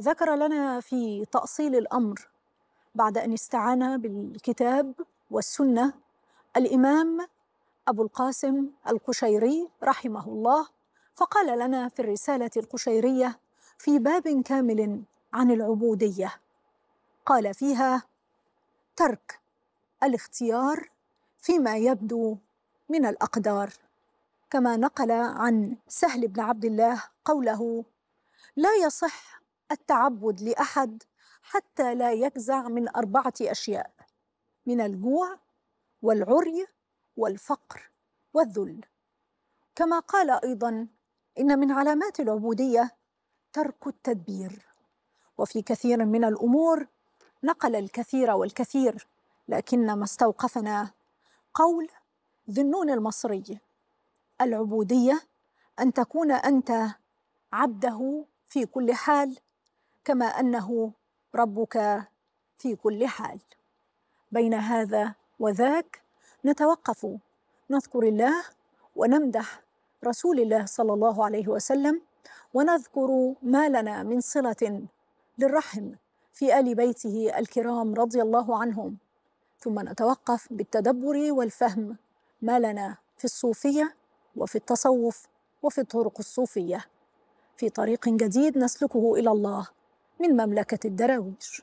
ذكر لنا في تأصيل الأمر بعد أن استعان بالكتاب والسنة الإمام أبو القاسم القشيري رحمه الله فقال لنا في الرسالة القشيرية في باب كامل عن العبودية قال فيها ترك الاختيار فيما يبدو من الأقدار كما نقل عن سهل بن عبد الله قوله لا يصح التعبد لاحد حتى لا يجزع من اربعه اشياء من الجوع والعري والفقر والذل كما قال ايضا ان من علامات العبوديه ترك التدبير وفي كثير من الامور نقل الكثير والكثير لكن ما استوقفنا قول ذنون المصري العبوديه ان تكون انت عبده في كل حال كما انه ربك في كل حال بين هذا وذاك نتوقف نذكر الله ونمدح رسول الله صلى الله عليه وسلم ونذكر ما لنا من صله للرحم في ال بيته الكرام رضي الله عنهم ثم نتوقف بالتدبر والفهم ما لنا في الصوفيه وفي التصوف وفي الطرق الصوفيه في طريق جديد نسلكه الى الله من مملكة الدراويش